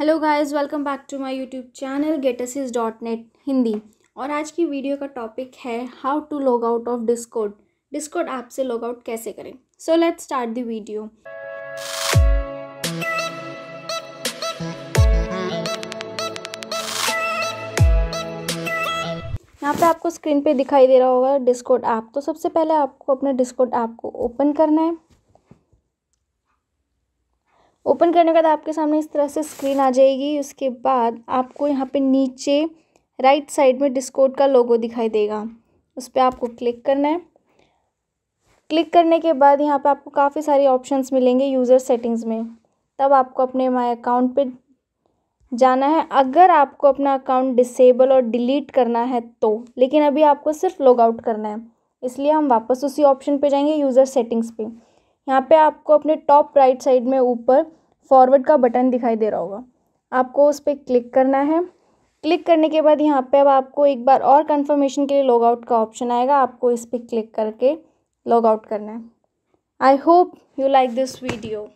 hello guys welcome back to my YouTube channel getsis dot net Hindi और आज की video का टॉपिक है how to log out of discord discord app से log out कैसे करें so let's start the video यहाँ पे आपको स्क्रीन पे दिखाई दे रहा होगा डिस्कोड ऐप तो सबसे पहले आपको अपने डिस्कोड ऐप को ओपन करना है ओपन करने के बाद आपके सामने इस तरह से स्क्रीन आ जाएगी उसके बाद आपको यहाँ पे नीचे राइट साइड में डिस्कोड का लोगो दिखाई देगा उस पर आपको क्लिक करना है क्लिक करने के बाद यहाँ पे आपको काफ़ी सारे ऑप्शंस मिलेंगे यूज़र सेटिंग्स में तब आपको अपने माई अकाउंट पे जाना है अगर आपको अपना अकाउंट डिसेबल और डिलीट करना है तो लेकिन अभी आपको सिर्फ लॉग आउट करना है इसलिए हम वापस उसी ऑप्शन पर जाएंगे यूज़र सेटिंग्स पर यहाँ पे आपको अपने टॉप राइट साइड में ऊपर फॉरवर्ड का बटन दिखाई दे रहा होगा आपको उस पर क्लिक करना है क्लिक करने के बाद यहाँ पे अब आपको एक बार और कंफर्मेशन के लिए लॉगआउट का ऑप्शन आएगा आपको इस पर क्लिक करके लॉगआउट करना है I hope you like this video